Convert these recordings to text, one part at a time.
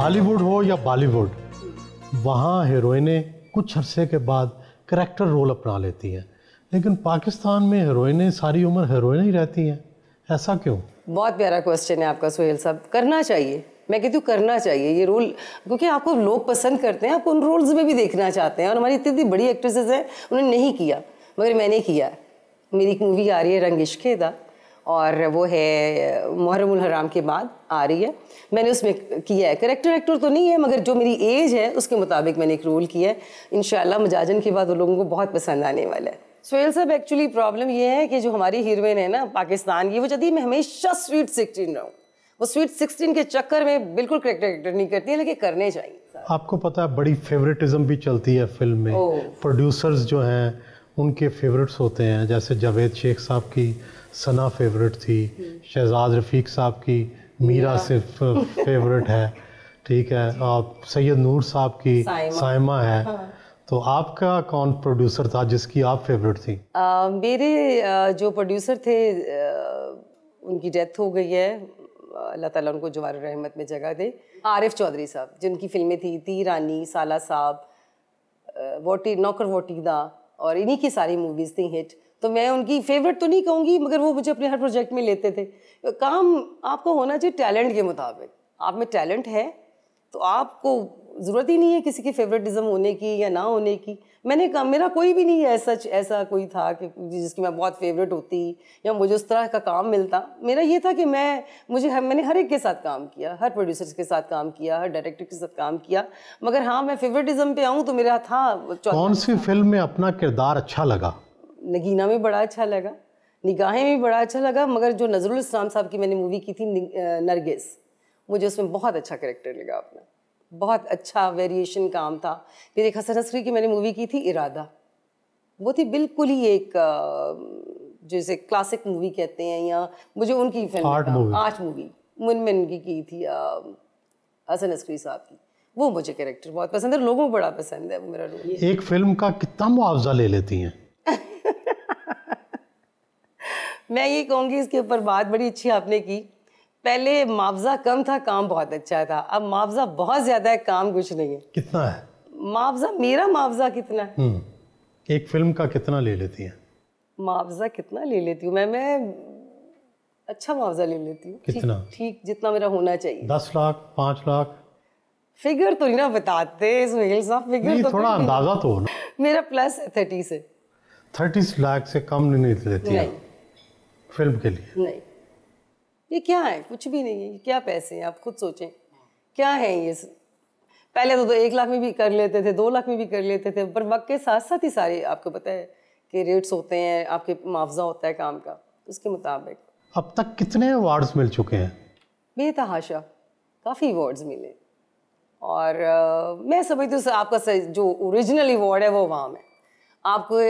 Hollywood हो या बॉलीवुड वहाँ हीरोइनें कुछ अरसे के बाद करेक्टर रोल अपना लेती हैं लेकिन पाकिस्तान में हीरोइनें सारी उम्र हीरोइन ही रहती हैं ऐसा क्यों बहुत प्यारा क्वेश्चन है आपका सुहेल साहब करना चाहिए मैं कहती हूँ करना चाहिए ये रोल क्योंकि आपको लोग पसंद करते हैं आप उन रोल्स में भी देखना चाहते हैं और हमारी इतनी बड़ी एक्ट्रेसेस हैं उन्होंने नहीं किया मगर मैंने किया मेरी एक मूवी आ रही है रंग इश्के दा और वो है मुहरम हराम के बाद आ रही है मैंने उसमें किया है करेक्टर एक्टर तो नहीं है मगर जो मेरी एज है उसके मुताबिक मैंने एक रोल किया है इन मजाजन के बाद वो लोगों को बहुत पसंद आने वाला है सोहेल साहब एक्चुअली प्रॉब्लम ये है कि जो हमारी हीरोइन है ना पाकिस्तान की वो चाहती है मैं हमेशा स्वीट सिक्सटीन रहूँ वो स्वीट सिक्सटीन के चक्कर में बिल्कुल करेक्टर एक्टर नहीं करती है लेकिन करने चाहिए आपको पता है बड़ी फेवरेटिज्म भी चलती है फिल्म में प्रोड्यूसर्स जो हैं उनके फेवरेट्स होते हैं जैसे जावेद शेख साहब की सना फेवरेट थी शहजाद रफ़ीक साहब की मीरा सिर्फ फेवरेट है ठीक है आप सैयद नूर साहब की साइमा है हाँ। तो आपका कौन प्रोड्यूसर था जिसकी आप फेवरेट थी आ, मेरे जो प्रोड्यूसर थे उनकी डेथ हो गई है अल्लाह ताला उनको जवार रहमत में जगह दे आरिफ चौधरी साहब जिनकी फिल्में थी ती रानी साला साहब वोटी नौकर वोटीदा और इन्हीं की सारी मूवीज़ थी हिट तो मैं उनकी फेवरेट तो नहीं कहूँगी मगर वो मुझे अपने हर प्रोजेक्ट में लेते थे काम आपको होना चाहिए टैलेंट के मुताबिक आप में टैलेंट है तो आपको ज़रूरत ही नहीं है किसी की फेवरेटिज्म होने की या ना होने की मैंने कहा मेरा कोई भी नहीं है सच ऐसा कोई था कि जिसकी मैं बहुत फेवरेट होती या मुझे उस तरह का काम मिलता मेरा ये था कि मैं मुझे हर, मैंने हर एक के साथ काम किया हर प्रोड्यूसर्स के साथ काम किया हर डायरेक्टर के साथ काम किया मगर हाँ मैं फेवरेटिज्म पे आऊँ तो मेरा था कौन सी फिल्म में अपना किरदार अच्छा लगा नगीना में बड़ा अच्छा लगा निगाहें में बड़ा अच्छा लगा मगर जो नजरुल इस्लाम साहब की मैंने मूवी की थी नरगिस मुझे उसमें बहुत अच्छा करेक्टर लगा अपना बहुत अच्छा वेरिएशन काम था फिर एक हसन असरी की मैंने मूवी की थी इरादा वो थी बिल्कुल ही एक जैसे क्लासिक मूवी कहते हैं या मुझे उनकी फिल्म आठ मूवी मुनमिन उनकी की थी हसन असरी साहब की वो मुझे कैरेक्टर बहुत पसंद है लोगों को बड़ा पसंद है वो मेरा रोल एक फिल्म का कितना मुआवजा ले लेती हैं मैं ये कहूँगी इसके ऊपर बात बड़ी अच्छी आपने की पहले मुआवजा कम था काम बहुत अच्छा था अब मुआवजा बहुत ज़्यादा है काम कुछ नहीं है कितना है मुआवजा मेरा मुआवजा कितना है हम्म। एक फिल्म का कितना ले लेती है मुआवजा कितना ले लेती हूँ मैं मैं अच्छा मुआवजा ले लेती हूँ कितना ठीक जितना मेरा होना चाहिए दस लाख पाँच लाख फिगर तो नहीं ना बताते सुहेल साहब फिगर तो, तो थोड़ा अंदाजा तो ना मेरा प्लस है थर्टी से थर्टी लाख से कम नहीं लेती है फिल्म के लिए नहीं ये क्या है कुछ भी नहीं है क्या पैसे हैं आप खुद सोचें क्या है ये पहले तो, तो एक लाख में भी कर लेते थे दो लाख में भी कर लेते थे पर वक्त के साथ साथ ही सारे आपको पता है कि रेट्स होते हैं आपके मुआवजा होता है काम का उसके मुताबिक अब तक कितने अवार्ड्स मिल चुके हैं बेतहाशा काफ़ी अवार्ड्स मिले और आ, मैं समझती हूँ आपका जो ओरिजिनल अवार्ड है वो वाम है आपको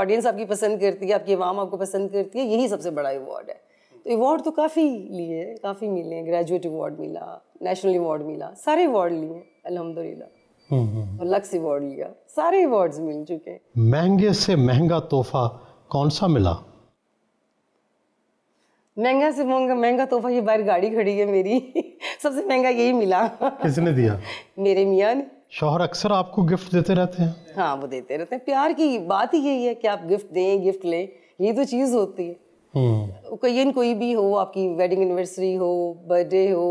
ऑडियंस आपकी पसंद करती है आपकी वाम आपको पसंद करती है यही सबसे बड़ा अवार्ड है तो अवार्ड तो काफ़ी लिए काफ़ी मिले हैं ग्रेजुएट अवार्ड मिला नेशनल अवार्ड मिला सारे अवार्ड लिए अल्हम्दुलिल्लाह लक्स हम्म, अवार्ड हम्म। लिया सारे अवार्ड्स मिल चुके हैं महंगे से महंगा तोहफा कौन सा मिला महंगा से महंगा महंगा तोहफा ये बाहर गाड़ी खड़ी है मेरी सबसे महंगा यही मिला किसने दिया मेरे मियाँ ने शोहर अक्सर आपको गिफ्ट देते रहते हैं हाँ वो देते रहते हैं प्यार की बात ही यही है कि आप गिफ्ट दें गिफ्ट लें ये तो चीज़ होती है ओकेजन हम्म। कोई भी हो आपकी वेडिंग एनिवर्सरी हो बर्थडे हो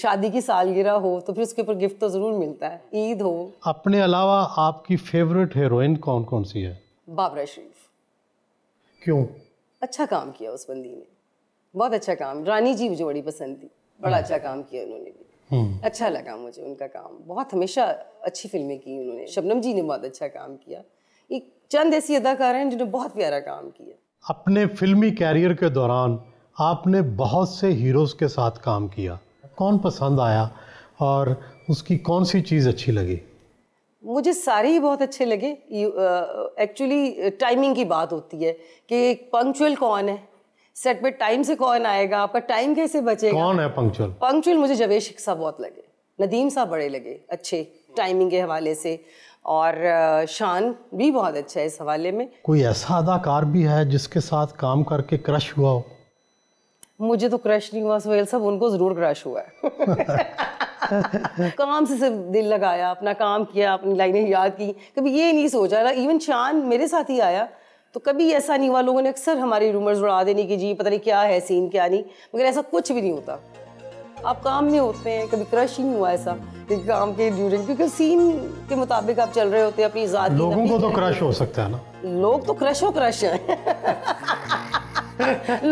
शादी की सालगिरह हो तो फिर उसके ऊपर गिफ्ट तो ज़रूर मिलता है ईद हो अपने अलावा आपकी फेवरेट हीरोइन कौन कौन सी है बाबरा शरीफ क्यों अच्छा काम किया उस बंदी ने बहुत अच्छा काम रानी जी मुझे बड़ी पसंद थी बड़ा हम्म। अच्छा काम किया उन्होंने भी हम्म। अच्छा लगा मुझे उनका काम बहुत हमेशा अच्छी फिल्में की उन्होंने शबनम जी ने बहुत अच्छा काम किया एक चंद ऐसी अदाकार हैं जिन्होंने बहुत प्यारा काम किया अपने फिल्मी कैरियर के दौरान आपने बहुत से हीरोज़ के साथ काम किया कौन पसंद आया और उसकी कौन सी चीज़ अच्छी लगी मुझे सारे ही बहुत अच्छे लगे एक्चुअली टाइमिंग की बात होती है कि पंक्चुअल कौन है सेट पे टाइम से कौन आएगा आपका टाइम कैसे बचेगा कौन है पंक्चुअल पंक्चुअल मुझे जवेश साहब बहुत लगे नदीम साहब बड़े लगे अच्छे टाइमिंग के हवाले से और शान भी बहुत अच्छा है इस हवाले में कोई ऐसा अदाकार भी है जिसके साथ काम करके क्रश हुआ हो मुझे तो क्रश नहीं हुआ सोहेल साहब उनको ज़रूर क्रश हुआ है काम से सिर्फ दिल लगाया अपना काम किया अपनी लाइनें याद की कभी ये नहीं सोचा ना इवन शान मेरे साथ ही आया तो कभी ऐसा नहीं हुआ लोगों ने अक्सर हमारी रूमर्स उड़ा देने की जी पता नहीं क्या है सीन क्या नहीं मगर ऐसा कुछ भी नहीं होता आप काम में होते हैं कभी क्रश ही नहीं हुआ ऐसा काम के ड्यूरिंग क्योंकि सीन के मुताबिक आप चल रहे होते हैं अपनी जात लोगों को तो क्रश हो सकता है ना लोग तो क्रश हो क्रश है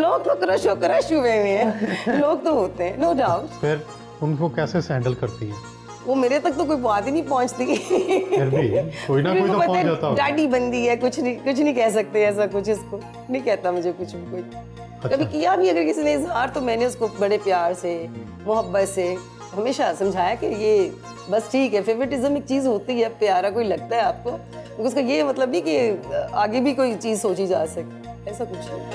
लोग तो क्रश हो क्रश हुए हुए हैं लोग तो होते हैं नो डाउट फिर उनको कैसे हैंडल करती है वो मेरे तक तो कोई बात ही नहीं पहुंचती कोई ना कोई तो पहुंच जाता होगा डांडी बंदी है कुछ नहीं कुछ नहीं कह सकते ऐसा कुछ इसको नहीं कहता मुझे कुछ भी कोई अच्छा। कभी किया भी अगर किसी ने इजहार तो मैंने उसको बड़े प्यार से मोहब्बत से हमेशा समझाया कि ये बस ठीक है फेवरेटिज्म एक चीज़ होती है प्यारा कोई लगता है आपको उसका ये मतलब नहीं कि आगे भी कोई चीज़ सोची जा सके ऐसा कुछ नहीं